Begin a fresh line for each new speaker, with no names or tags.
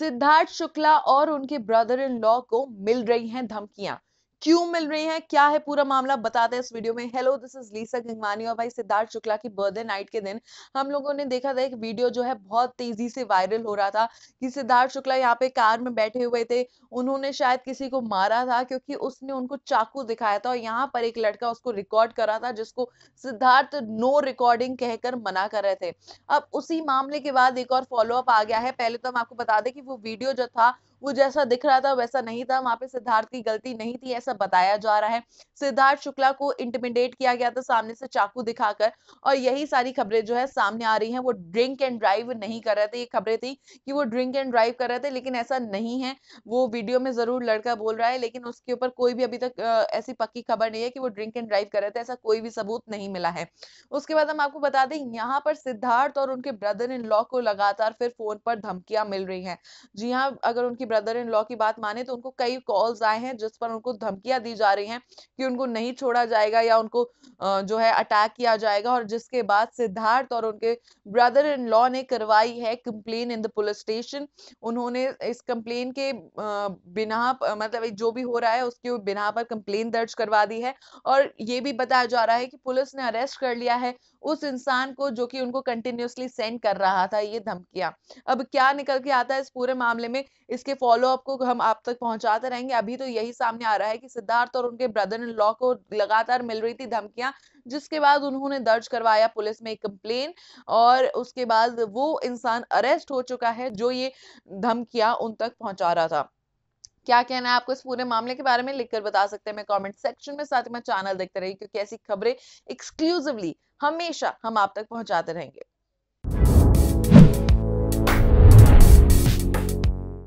सिद्धार्थ शुक्ला और उनके brother in law को मिल रही हैं धमकियां क्यों मिल रही हैं क्या है पूरा मामला बताते हैं इस वीडियो में hello this is Lisa Gangwani और भाई सिद्धार्थ शुक्ला की बर्थडे नाइट के दिन हम लोगों ने देखा था एक वीडियो जो है बहुत तेजी से वायरल हो रहा था कि सिद्धार्थ शुक्ला यहाँ पे कार में बैठे हुए थे उन्होंने शायद किसी को मारा था क्योंकि उसने उनको चाकू दिखाया था और यहाँ पर एक लड़का उसको रिकॉर्ड करा था जिसको सिद्धार्थ नो रिकॉर्डिंग कहकर मना कर रहे थे अब उसी मामले के बाद एक और फॉलो अप आ गया है पहले तो हम आपको बता दें कि वो वीडियो जो था वो जैसा दिख रहा था वैसा नहीं था वहां पे सिद्धार्थ की गलती नहीं थी ऐसा बताया जा रहा है सिद्धार्थ शुक्ला को इंटिमिडेट किया गया था सामने से चाकू दिखाकर और यही सारी खबरें जो है सामने आ रही है वो ड्रिंक एंड ड्राइव नहीं कर रहे थे ये खबरें थी कि वो ड्रिंक एंड ड्राइव कर रहे थे लेकिन ऐसा नहीं है वो वीडियो में जरूर लड़का बोल रहा है लेकिन उसके ऊपर कोई भी अभी तक ऐसी पक्की खबर नहीं है कि वो ड्रिंक एंड ड्राइव कर रहे थे ऐसा कोई भी सबूत नहीं मिला है उसके बाद हम आपको बता दें यहाँ पर सिद्धार्थ और उनके ब्रदर इन लॉ को लगातार फिर फोन पर धमकियां मिल रही हैं जी हाँ अगर उनकी ब्रदर इन लॉ की बात माने तो उनको कई कॉल्स आए हैं जिस पर उनको धमकियां दी जा रही हैं कि उनको नहीं छोड़ा जाएगा या उनको जो है अटैक किया जाएगा और जिसके बाद सिद्धार्थ और उनके ब्रदर इन लॉ ने करवाई है complain in the police station उन्होंने इस कंप्लेन के बिना मतलब जो भी हो रहा है उसके बिना पर कंप्लेन दर्ज करवा दी है और ये भी बताया जा रहा है कि पुलिस ने अरेस्ट कर लिया है उस इंसान को जो कि उनको कंटिन्यूसली सेंड कर रहा था ये धमकियां अब क्या निकल के आता है इस पूरे मामले में इसके फॉलो अप को हम आप तक पहुंचाते रहेंगे अभी तो यही सामने आ रहा है कि सिद्धार्थ और उनके ब्रदर इन लॉ को लगातार मिल रही थी धमकियां जिसके बाद उन्होंने दर्ज करवाया पुलिस में एक कंप्लेन और उसके बाद वो इंसान अरेस्ट हो चुका है जो ये धमकियां उन तक पहुंचा रहा था क्या कहना है आपको इस पूरे मामले के बारे में लिखकर बता सकते हैं मैं कमेंट सेक्शन में साथ ही मैं चैनल देखते रहिए क्योंकि ऐसी खबरें एक्सक्लूसिवली हमेशा हम आप तक पहुंचाते रहेंगे